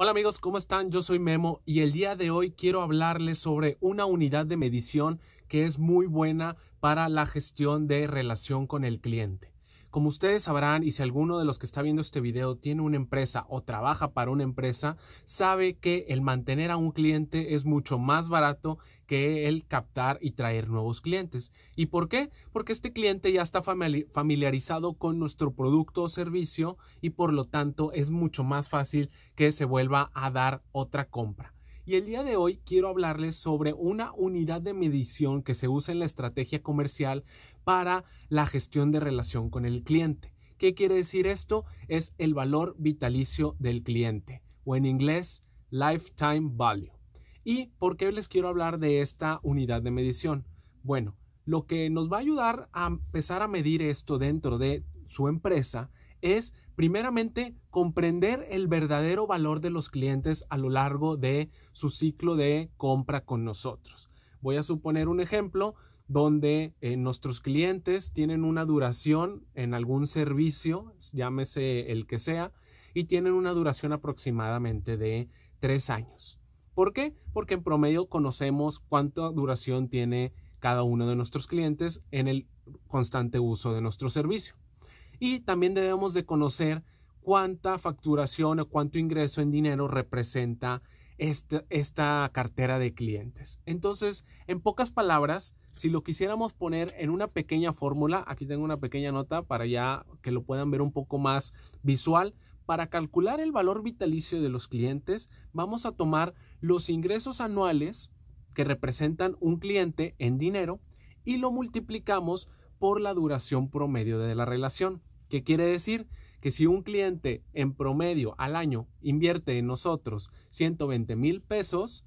Hola amigos, ¿cómo están? Yo soy Memo y el día de hoy quiero hablarles sobre una unidad de medición que es muy buena para la gestión de relación con el cliente. Como ustedes sabrán y si alguno de los que está viendo este video tiene una empresa o trabaja para una empresa, sabe que el mantener a un cliente es mucho más barato que el captar y traer nuevos clientes. ¿Y por qué? Porque este cliente ya está familiarizado con nuestro producto o servicio y por lo tanto es mucho más fácil que se vuelva a dar otra compra y el día de hoy quiero hablarles sobre una unidad de medición que se usa en la estrategia comercial para la gestión de relación con el cliente. ¿Qué quiere decir esto? Es el valor vitalicio del cliente o en inglés lifetime value. ¿Y por qué les quiero hablar de esta unidad de medición? Bueno, lo que nos va a ayudar a empezar a medir esto dentro de su empresa es primeramente comprender el verdadero valor de los clientes a lo largo de su ciclo de compra con nosotros. Voy a suponer un ejemplo donde eh, nuestros clientes tienen una duración en algún servicio, llámese el que sea, y tienen una duración aproximadamente de tres años. ¿Por qué? Porque en promedio conocemos cuánta duración tiene cada uno de nuestros clientes en el constante uso de nuestro servicio y también debemos de conocer cuánta facturación o cuánto ingreso en dinero representa esta, esta cartera de clientes. Entonces, en pocas palabras, si lo quisiéramos poner en una pequeña fórmula, aquí tengo una pequeña nota para ya que lo puedan ver un poco más visual, para calcular el valor vitalicio de los clientes, vamos a tomar los ingresos anuales que representan un cliente en dinero y lo multiplicamos por la duración promedio de la relación. ¿Qué quiere decir? Que si un cliente en promedio al año invierte en nosotros 120 mil pesos,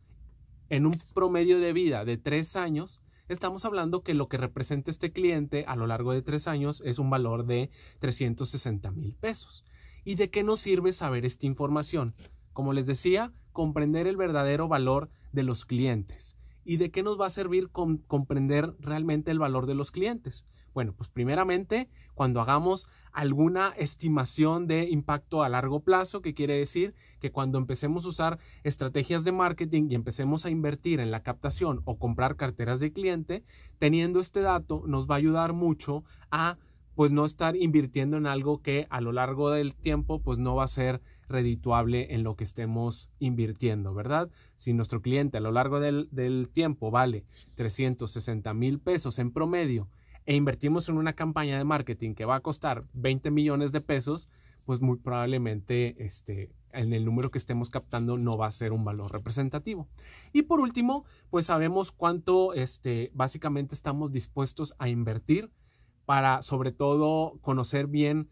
en un promedio de vida de tres años, estamos hablando que lo que representa este cliente a lo largo de tres años es un valor de 360 mil pesos. ¿Y de qué nos sirve saber esta información? Como les decía, comprender el verdadero valor de los clientes. ¿Y de qué nos va a servir comprender realmente el valor de los clientes? Bueno, pues primeramente, cuando hagamos alguna estimación de impacto a largo plazo, que quiere decir que cuando empecemos a usar estrategias de marketing y empecemos a invertir en la captación o comprar carteras de cliente, teniendo este dato nos va a ayudar mucho a pues no estar invirtiendo en algo que a lo largo del tiempo pues no va a ser redituable en lo que estemos invirtiendo, ¿verdad? Si nuestro cliente a lo largo del, del tiempo vale 360 mil pesos en promedio e invertimos en una campaña de marketing que va a costar 20 millones de pesos, pues muy probablemente este, en el número que estemos captando no va a ser un valor representativo. Y por último, pues sabemos cuánto este, básicamente estamos dispuestos a invertir para sobre todo conocer bien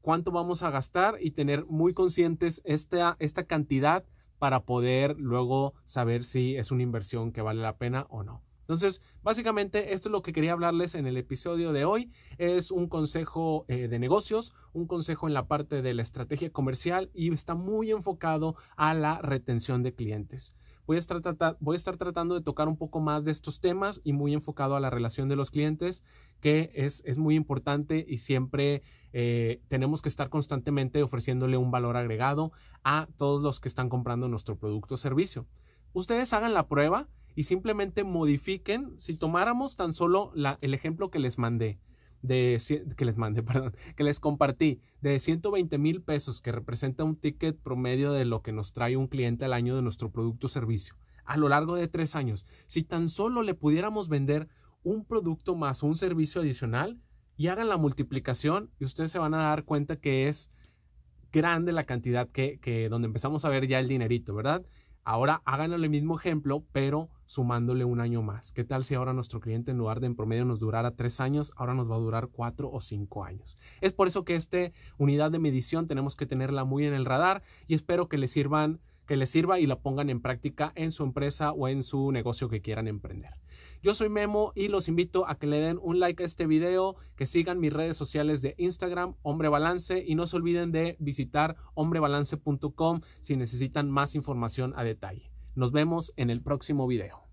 cuánto vamos a gastar y tener muy conscientes esta, esta cantidad para poder luego saber si es una inversión que vale la pena o no. Entonces, básicamente esto es lo que quería hablarles en el episodio de hoy. Es un consejo eh, de negocios, un consejo en la parte de la estrategia comercial y está muy enfocado a la retención de clientes. Voy a, estar tratando de tocar un poco más de estos temas y muy enfocado a la relación de los clientes, que es, muy importante y siempre eh, tenemos que estar constantemente ofreciéndole un valor agregado a todos los que están comprando nuestro producto o servicio. Ustedes hagan la prueba y simplemente modifiquen, si tomáramos tan solo el ejemplo que les mandé, de, que les mandé, perdón, que les compartí, de 120 mil pesos, que representa un ticket promedio de lo que nos trae un cliente al año de nuestro producto o servicio, a lo largo de tres años, si tan solo le pudiéramos vender un producto más o un servicio adicional, y hagan la multiplicación y ustedes se van a dar cuenta que es grande la cantidad que, que donde empezamos a ver ya el dinerito, ¿verdad? Ahora hagan el mismo ejemplo, pero sumándole un año más. ¿Qué tal si ahora nuestro cliente en lugar de en promedio nos durara tres años, ahora nos va a durar cuatro o cinco años? Es por eso que esta unidad de medición tenemos que tenerla muy en el radar y espero que les sirvan que les sirva y la pongan en práctica en su empresa o en su negocio que quieran emprender. Yo soy Memo y los invito a que le den un like a este video, que sigan mis redes sociales de Instagram, Hombre Balance, y no se olviden de visitar hombrebalance.com si necesitan más información a detalle. Nos vemos en el próximo video.